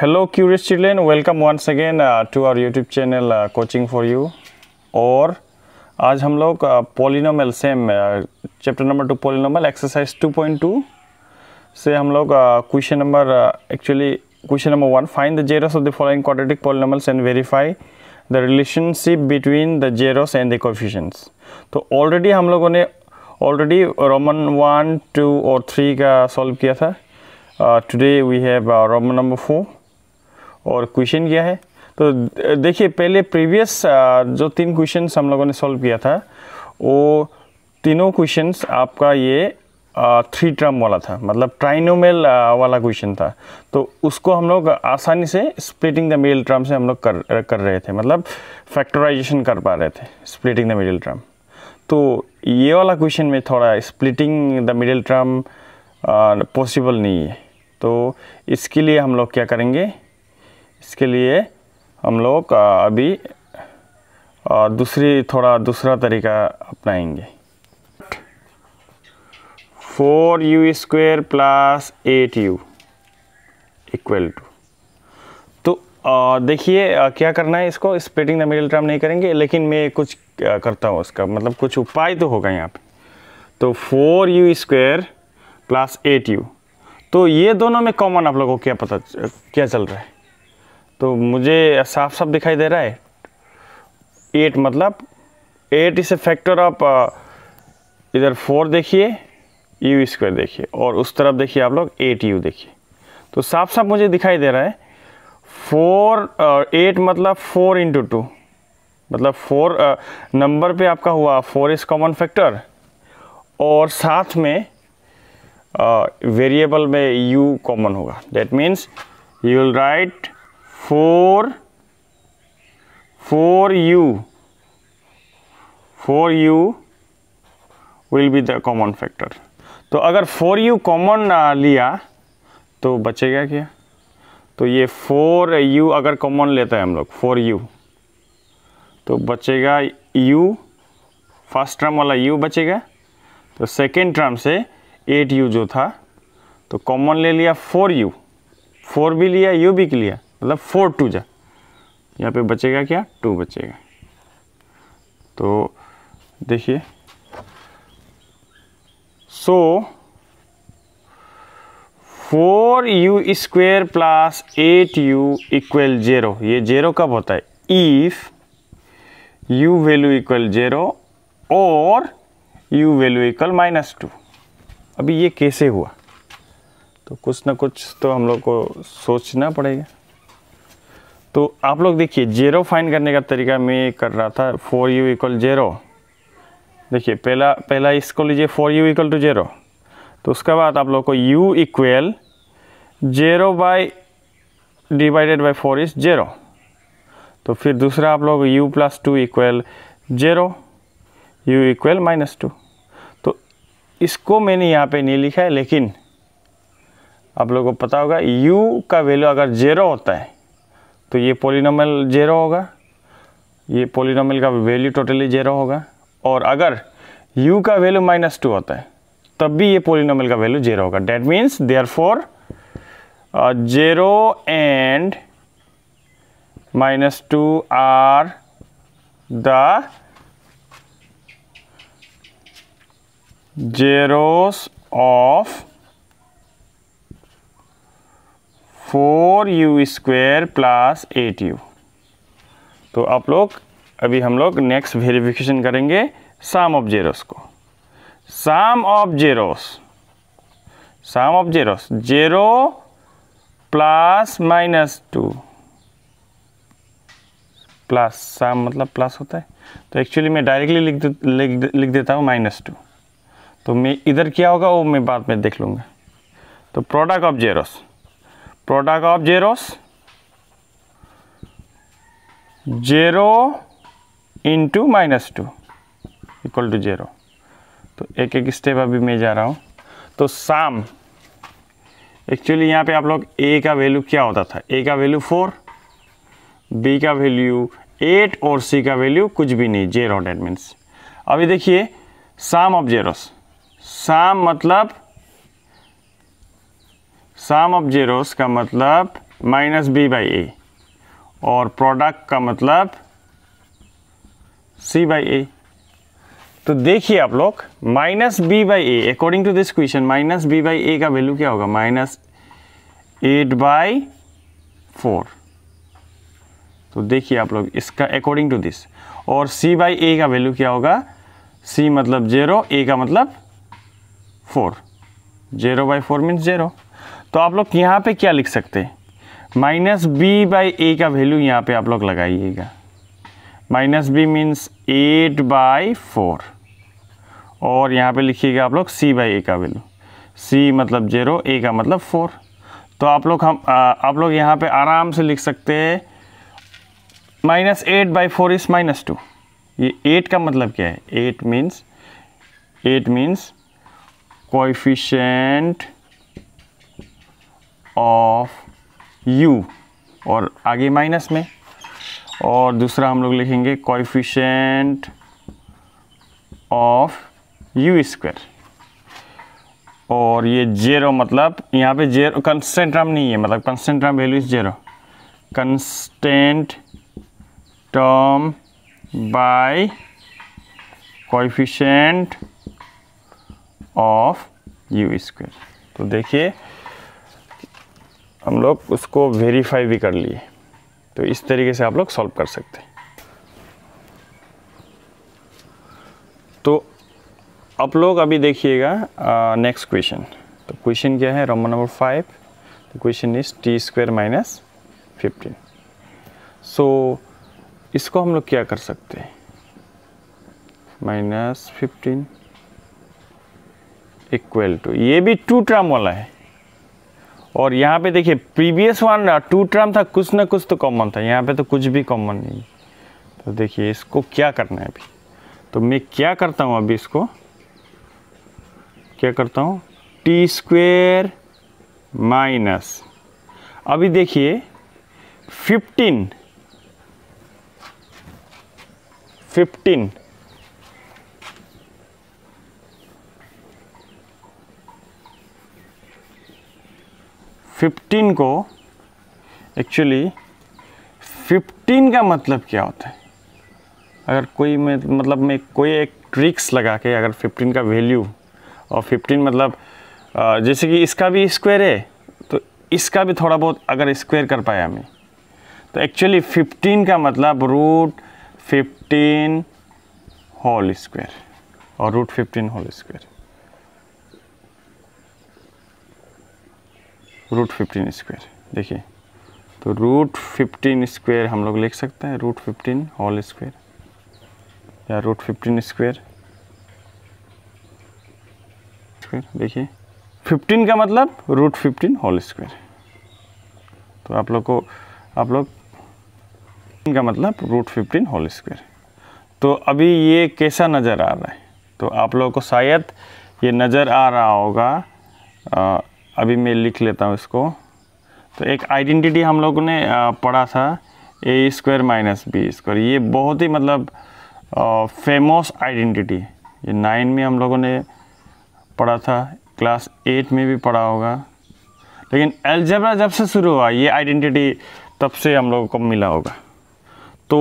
Hello curious children welcome once again to our YouTube channel coaching for you और आज हम लोग polynomial same chapter number two polynomial exercise 2.2 से हम लोग question number actually question number one find the zeros of the following quadratic polynomials and verify the relationship between the zeros and the coefficients तो already हम लोगों ने already Roman one two और three का solve किया था today we have Roman number four और question क्या है तो देखिए पहले प्रीवियस जो तीन क्वेश्चन हम लोगों ने सॉल्व किया था वो तीनों क्वेश्चन आपका ये थ्री ट्रम वाला था मतलब ट्राइनोमेल वाला क्वेश्चन था तो उसको हम लोग आसानी से स्प्लिटिंग द मिडिल ट्रम से हम लोग कर कर रहे थे मतलब फैक्टराइजेशन कर पा रहे थे स्प्लिटिंग द मिडिल ट्रम तो ये वाला क्वेश्चन में थोड़ा splitting the middle term possible नहीं है तो इसके लिए हम लोग क्या करेंगे इसके लिए हम लोग अभी दूसरी थोड़ा दूसरा तरीका अपनाएंगे four u square plus eight u equal to तो देखिए क्या करना है इसको स्प्लिटिंग द मिडिल टर्म नहीं करेंगे लेकिन मैं कुछ करता हूँ उसका मतलब कुछ उपाय तो होगा यहाँ पे तो four u square plus eight u तो ये दोनों में कॉमन आप लोगों को क्या पता क्या चल रहा है तो मुझे साफ साफ दिखाई दे रहा है एट मतलब एट ए फैक्टर ऑफ इधर फोर देखिए यू स्क्वायर देखिए और उस तरफ देखिए आप लोग एट यू देखिए तो साफ साफ मुझे दिखाई दे रहा है फोर एट uh, मतलब फोर इंटू टू मतलब फोर नंबर uh, पे आपका हुआ फोर इज कॉमन फैक्टर और साथ में वेरिएबल uh, में यू कॉमन होगा that means u will write four four u four u will be the common factor तो अगर फोर यू कॉमन लिया तो बचेगा क्या तो ये फोर यू अगर कॉमन लेते हैं हम लोग फोर यू तो बचेगा u फर्स्ट टर्म वाला u बचेगा तो सेकेंड टर्म से एट यू जो था तो कॉमन ले लिया फोर यू फोर भी लिया यू भी लिया मतलब फोर टू जा यहाँ पे बचेगा क्या टू बचेगा तो देखिए so four u square plus eight u equal zero ये जेरो कब होता है if u value equal zero और u value equal minus two अभी ये कैसे हुआ तो कुछ ना कुछ तो हम लोग को सोचना पड़ेगा तो आप लोग देखिए जेरो फाइंड करने का तरीका मैं कर रहा था फोर यू इक्वल जेरो देखिए पहला पहला इसको लीजिए four u equal to zero तो उसके बाद आप लोग को u equal zero by divided by four is zero तो फिर दूसरा आप लोग u plus two equal zero u equal minus two तो इसको मैंने यहाँ पे नहीं लिखा है लेकिन आप लोगों को पता होगा u का वैल्यू अगर जेरो होता है तो ये पोलिनोमल जेरो होगा ये पोलिनोमल का वैल्यू टोटली जेरो होगा और अगर u का वैल्यू माइनस टू होता है तब भी ये पोलिनोमल का वैल्यू जेरो होगा that means there four zero and minus two are the zeros of four u square plus eight u तो आप लोग अभी हम लोग नेक्स्ट वेरिफिकेशन करेंगे साम ऑफ जेरोस को sum of zeros sum of zeros zero plus minus two plus sum मतलब प्लस होता है तो एक्चुअली मैं डायरेक्टली लिख दे, लिख दे, लिख देता हूँ माइनस टू तो मैं इधर क्या होगा वो मैं बाद में देख लूँगा तो product of zeros product of zeros zero into minus two equal to zero तो एक एक स्टेप अभी मैं जा रहा हूँ तो साम एक्चुअली यहाँ पे आप लोग ए का वैल्यू क्या होता था ए का वैल्यू फोर बी का वैल्यू एट और सी का वैल्यू कुछ भी नहीं जेरो डेट मीन्स अभी देखिए साम ऑफ जेरोस साम मतलब सम ऑफ जीरोस का मतलब माइनस बी बाई ए और प्रोडक्ट का मतलब सी बाई ए तो देखिए आप लोग minus b by a according to this question minus b by ए का वैल्यू क्या होगा माइनस एट बाई फोर तो देखिए आप लोग इसका अकॉर्डिंग टू दिस और सी बाई ए का वैल्यू क्या होगा सी मतलब जीरो ए का मतलब four zero by four means zero तो आप लोग यहाँ पे क्या लिख सकते हैं माइनस बी बाई ए का वैल्यू यहाँ पे आप लोग लगाइएगा minus B means eight by four और यहाँ पे लिखिएगा आप लोग सी बाई ए का वैल्यू सी मतलब जीरो ए का मतलब फोर तो आप लोग हम आ, आप लोग यहाँ पे आराम से लिख सकते हैं minus eight by four is minus two ये एट का मतलब क्या है eight means eight means coefficient of u और आगे माइनस में और दूसरा हम लोग लिखेंगे कॉफिशेंट ऑफ यू स्क्वायर और ये जेरो मतलब यहाँ पे जेरो कंस्टेंट टर्म नहीं है मतलब constant term value is zero constant term by coefficient of u square तो देखिए हम लोग उसको वेरीफाई भी कर लिए तो इस तरीके से आप लोग सॉल्व कर सकते हैं तो आप लोग अभी देखिएगा नेक्स्ट क्वेश्चन तो क्वेश्चन क्या है Roman number five the question is t square minus fifteen so इसको हम लोग क्या कर सकते हैं माइनस फिफ्टीन इक्वल टू ये भी टू टर्म वाला है और यहाँ पे देखिए प्रीवियस वन टू टर्म था कुछ ना कुछ तो कॉमन था यहाँ पे तो कुछ भी कॉमन नहीं तो देखिए इसको क्या करना है अभी तो मैं क्या करता हूँ अभी इसको क्या करता हूँ टी स्क्वेयर माइनस अभी देखिए 15 15 फिफ्टीन को एक्चुअली फिफ्टीन का मतलब क्या होता है अगर कोई में मतलब मैं कोई एक ट्रिक्स लगा के अगर फिफ्टीन का वैल्यू और फिफ्टीन मतलब जैसे कि इसका भी स्क्वायर है तो इसका भी थोड़ा बहुत अगर स्क्वायर कर पाया मैं तो एक्चुअली फिफ्टीन का मतलब रूट फिफ्टीन होल स्क्वायर और root fifteen whole square root fifteen square देखिए तो रूट फिफ्टीन स्क्वेयर हम लोग लिख सकते हैं रूट फिफ्टीन होल स्क्वेयर या रूट फिफ्टीन स्क्वेयर स्क्वेयर देखिए फिफ्टीन का मतलब रूट फिफ्टीन होल स्क्वेयर तो आप लोग को आप लोग का मतलब रूट फिफ्टीन होल स्क्वेयर तो अभी ये कैसा नज़र आ रहा है तो आप लोगों को शायद ये नज़र आ रहा होगा अभी मैं लिख लेता हूँ इसको तो एक आइडेंटिटी हम लोगों ने पढ़ा था a square minus b square ये बहुत ही मतलब फेमस आइडेंटिटी ये नाइन में हम लोगों ने पढ़ा था क्लास एट में भी पढ़ा होगा लेकिन एल्जेब्रा जब से शुरू हुआ ये आइडेंटिटी तब से हम लोगों को मिला होगा तो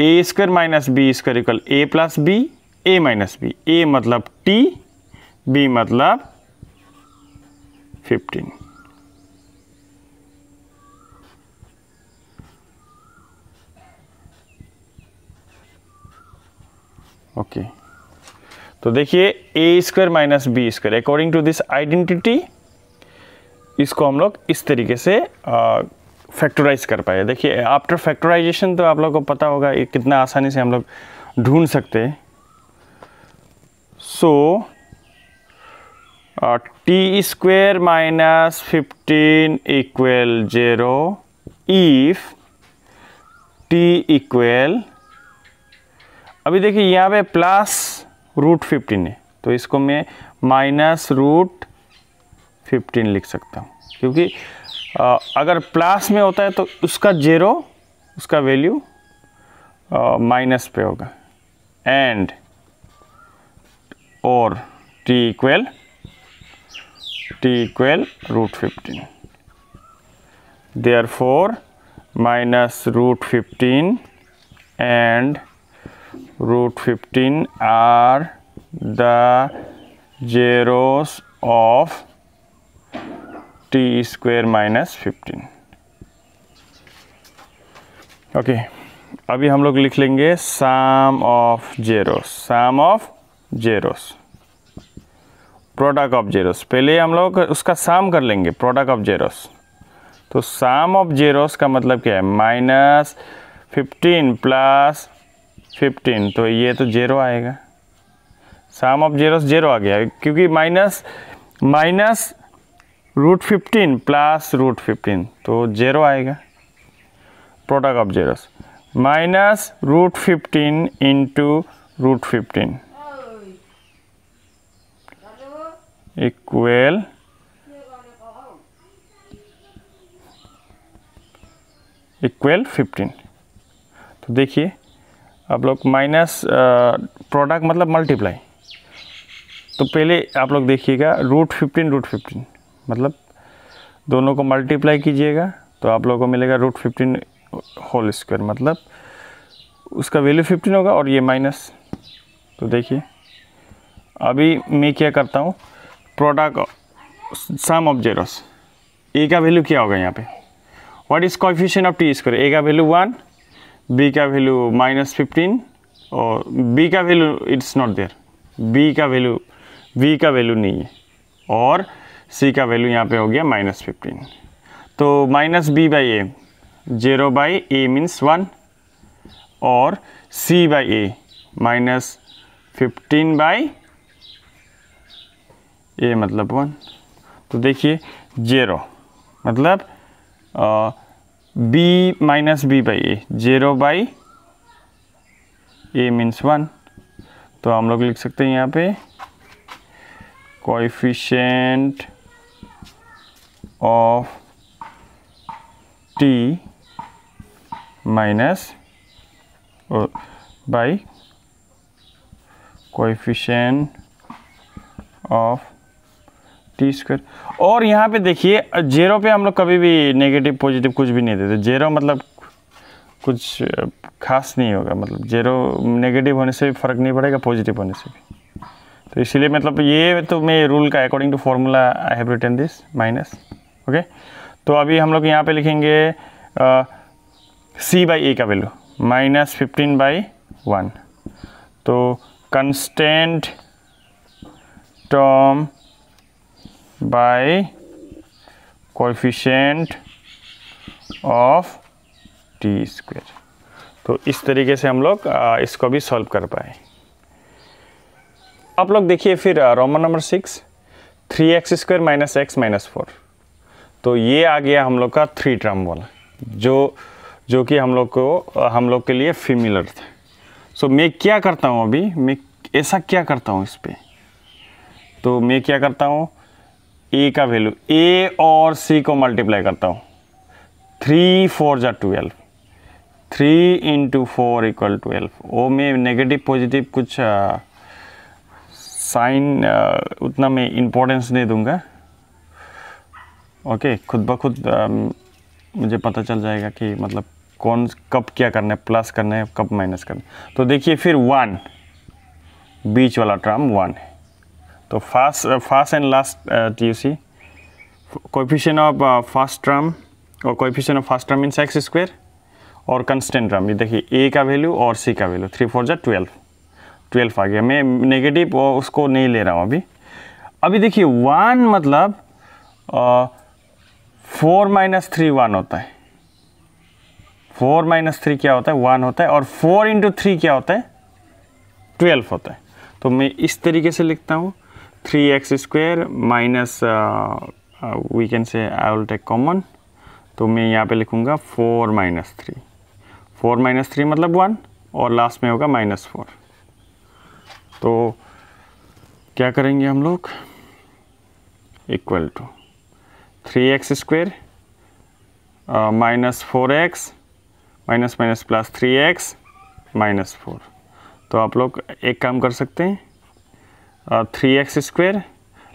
a square minus b square equal a plus b a minus b a मतलब टी बी मतलब 15 ओके okay. तो देखिए a square minus b square according to this identity इसको हम लोग इस तरीके से फैक्टराइज कर पाए देखिए आफ्टर फैक्टराइजेशन तो आप लोग को पता होगा कितना आसानी से हम लोग ढूंढ सकते हैं सो so, और t square minus fifteen equal zero if t equal अभी देखिए यहाँ पे प्लस रूट फिफ्टीन है तो इसको मैं माइनस रूट फिफ्टीन लिख सकता हूँ क्योंकि आ, अगर प्लस में होता है तो उसका जेरो उसका वैल्यू माइनस पे होगा एंड और t equal t equal root 15 therefore minus root 15 and root 15 are the zeros of t square minus 15 okay, अभी हम लोग लिख लेंगे sum of zeros sum of zeros product of zeros पहले हम लोग उसका साम कर लेंगे प्रोडक्ट ऑफ जेरोस तो साम ऑफ जेरोस का मतलब क्या है माइनस फिफ्टीन प्लस फिफ्टीन तो ये तो जेरो आएगा साम ऑफ जेरोस जेरो आ गया क्योंकि minus minus root fifteen plus root fifteen तो जेरो आएगा product of zeros minus root fifteen into root fifteen equal equal fifteen तो देखिए आप लोग माइनस प्रोडक्ट मतलब मल्टीप्लाई तो पहले आप लोग देखिएगा रूट फिफ्टीन रूट फिफ्टीन मतलब दोनों को मल्टीप्लाई कीजिएगा तो आप लोगों को मिलेगा रूट फिफ्टीन होल स्क्वायर मतलब उसका वैल्यू फिफ्टीन होगा और ये माइनस तो देखिए अभी मैं क्या करता हूँ product sum of zeros a का वैल्यू क्या होगा यहाँ पे what is coefficient of t square a का वैल्यू वन बी का वैल्यू माइनस फिफ्टीन और बी का value it's not there b का वैल्यू बी का वैल्यू नहीं है और सी का वैल्यू यहाँ पे हो गया माइनस फिफ्टीन तो minus b by a zero by a means one और c by A minus fifteen by a मतलब वन तो देखिए जेरो मतलब b minus b by a zero by a means one तो हम लोग लिख सकते हैं यहाँ पे coefficient of t minus by coefficient of t square और यहाँ पे देखिए जेरो पे हम लोग कभी भी नेगेटिव पॉजिटिव कुछ भी नहीं देते जेरो मतलब कुछ खास नहीं होगा मतलब जेरो नेगेटिव होने से भी फ़र्क नहीं पड़ेगा पॉजिटिव होने से भी तो इसीलिए मतलब ये तो मैं रूल का according to formula I have written this minus okay तो अभी हम लोग यहाँ पे लिखेंगे सी बाई ए का value minus fifteen by one तो constant term by coefficient of t square तो इस तरीके से हम लोग इसको भी सॉल्व कर पाए आप लोग देखिए फिर Roman number six three x square minus x minus four तो ये आ गया हम लोग का थ्री टर्म वाला जो जो कि हम लोग को हम लोग के लिए फिमिलर था सो so, मैं क्या करता हूँ अभी मैं ऐसा क्या करता हूँ इस पर तो मैं क्या करता हूँ ए का वैल्यू ए और सी को मल्टीप्लाई करता हूँ थ्री फोर जा twelve three into four equal twelve वो में नेगेटिव पॉजिटिव कुछ साइन उतना मैं इम्पोर्टेंस नहीं दूंगा ओके खुद ब खुद मुझे पता चल जाएगा कि मतलब कौन कब क्या करना है प्लस करना है कब माइनस करना है तो देखिए फिर वन बीच वाला ट्राम वन है तो first first and last T U C coefficient of first term और coefficient of first term in x square और कंस्टेंट टर्म ये देखिए ए का वैल्यू और सी का वैल्यू थ्री फोर जै ट्वेल्व ट्वेल्व आ गया मैं नेगेटिव उसको नहीं ले रहा हूँ अभी अभी देखिए वन मतलब फोर माइनस थ्री वन होता है फोर माइनस थ्री क्या होता है वन होता है और फोर इंटू थ्री क्या होता है ट्वेल्व होता है तो मैं इस तरीके से लिखता हूँ 3x square minus minus we can say I I take common तो मैं यहाँ पे लिखूँगा four minus three four minus three मतलब वन और लास्ट में होगा माइनस फोर तो क्या करेंगे हम लोग equal to three x square minus four x minus minus plus three x minus four तो आप लोग एक काम कर सकते हैं थ्री एक्स स्क्वेयर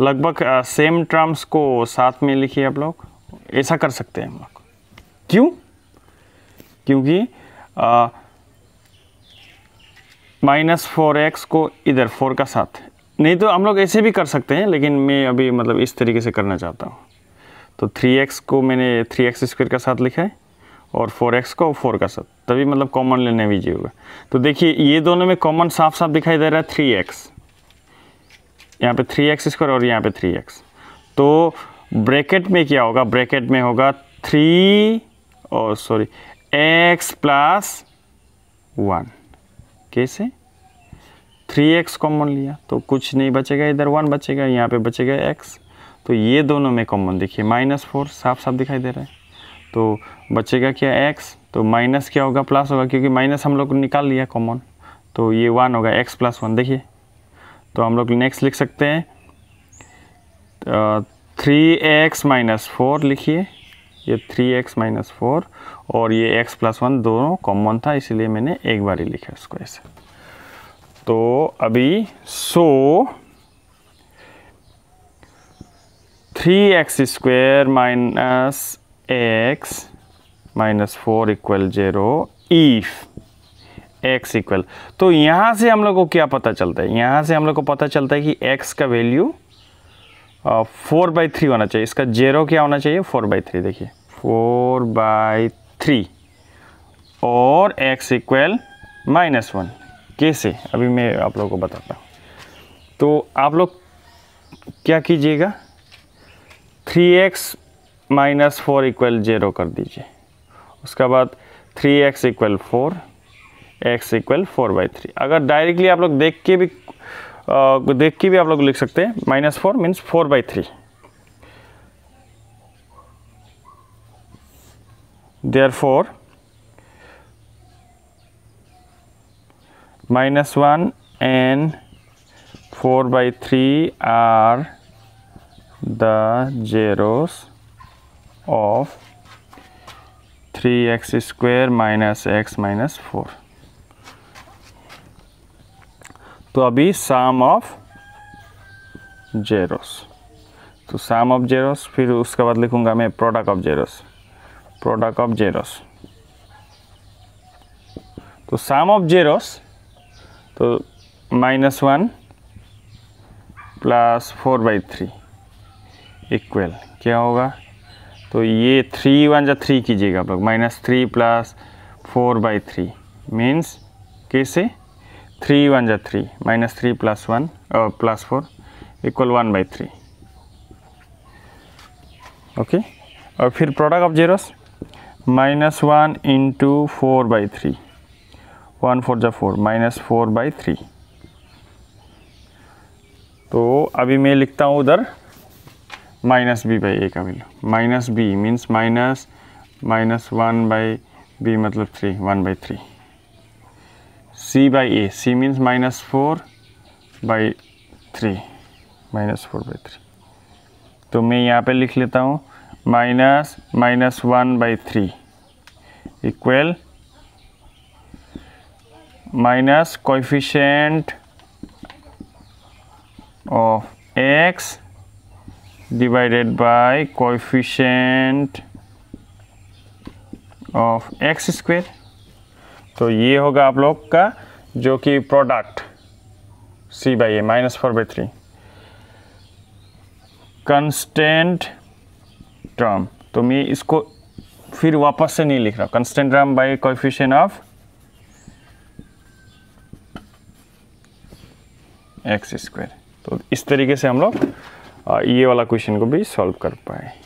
लगभग सेम टर्म्स को साथ में लिखिए आप लोग ऐसा कर सकते हैं हम लोग क्यों क्योंकि माइनस फोर एक्स को इधर फोर का साथ नहीं तो हम लोग ऐसे भी कर सकते हैं लेकिन मैं अभी मतलब इस तरीके से करना चाहता हूँ तो थ्री एक्स को मैंने थ्री एक्स स्क्वेयर का साथ लिखा है और फोर एक्स को फोर का साथ तभी मतलब कॉमन लेने भी होगा तो देखिए ये दोनों में कॉमन साफ साफ दिखाई दे रहा है थ्री एक्स यहाँ पे थ्री एक्स स्क्वायर और यहाँ पे थ्री एक्स तो ब्रैकेट में क्या होगा ब्रैकेट में होगा थ्री और सॉरी एक्स प्लस वन कैसे थ्री एक्स कॉमन लिया तो कुछ नहीं बचेगा इधर वन बचेगा यहाँ पे बचेगा एक्स तो ये दोनों में कॉमन देखिए माइनस फोर साफ साफ दिखाई दे रहा है तो बचेगा क्या एक्स तो माइनस क्या होगा प्लस होगा क्योंकि माइनस हम लोग निकाल लिया कॉमन तो ये वन होगा एक्स प्लस वन देखिए तो हम लोग नेक्स्ट लिख सकते हैं थ्री एक्स माइनस फोर लिखिए ये थ्री एक्स माइनस फोर और ये एक्स प्लस वन दोनों कॉमन था इसलिए मैंने एक बार ही लिखा उसको ऐसे तो अभी so three x square minus x minus four equal zero if x equal तो यहाँ से हम लोग को क्या पता चलता है यहाँ से हम लोग को पता चलता है कि एक्स का वैल्यू फोर बाई थ्री होना चाहिए इसका जेरो क्या होना चाहिए फोर बाई थ्री देखिए फोर बाई थ्री और एक्स इक्वल माइनस वन कैसे अभी मैं आप लोग को बताता हूँ तो आप लोग क्या कीजिएगा three x minus four equal zero कर दीजिए उसके बाद three x equal four x equal four by three अगर डायरेक्टली आप लोग देख के भी आ, देख के भी आप लोग लिख सकते हैं minus four means four by three there four minus one and four by three are the zeros of three x square minus x minus four तो अभी साम ऑफ जेरोस तो साम ऑफ जेरोस फिर उसके बाद लिखूंगा मैं product of zeros product of zeros तो साम ऑफ जेरोस तो minus one plus four by three equal क्या होगा तो ये थ्री वन या थ्री कीजिएगा आप लोग minus three plus four by three means कैसे थ्री वन जा three minus three plus one plus four equal one by three okay और फिर product of zeros minus one into four by three one four जा four minus four by three तो अभी मैं लिखता हूँ उधर माइनस बी बाई ए का value minus B means minus minus one by B मतलब three one by three c by a c means minus 4 by 3 minus four by three तो मैं यहाँ पे लिख लेता हूँ minus minus one by three equal minus coefficient of x divided by coefficient of x square तो ये होगा आप लोग का जो कि product C by A minus four by three constant term तो मैं इसको फिर वापस से नहीं लिख रहा constant term by coefficient of x square तो इस तरीके से हम लोग ये वाला क्वेश्चन को भी सॉल्व कर पाए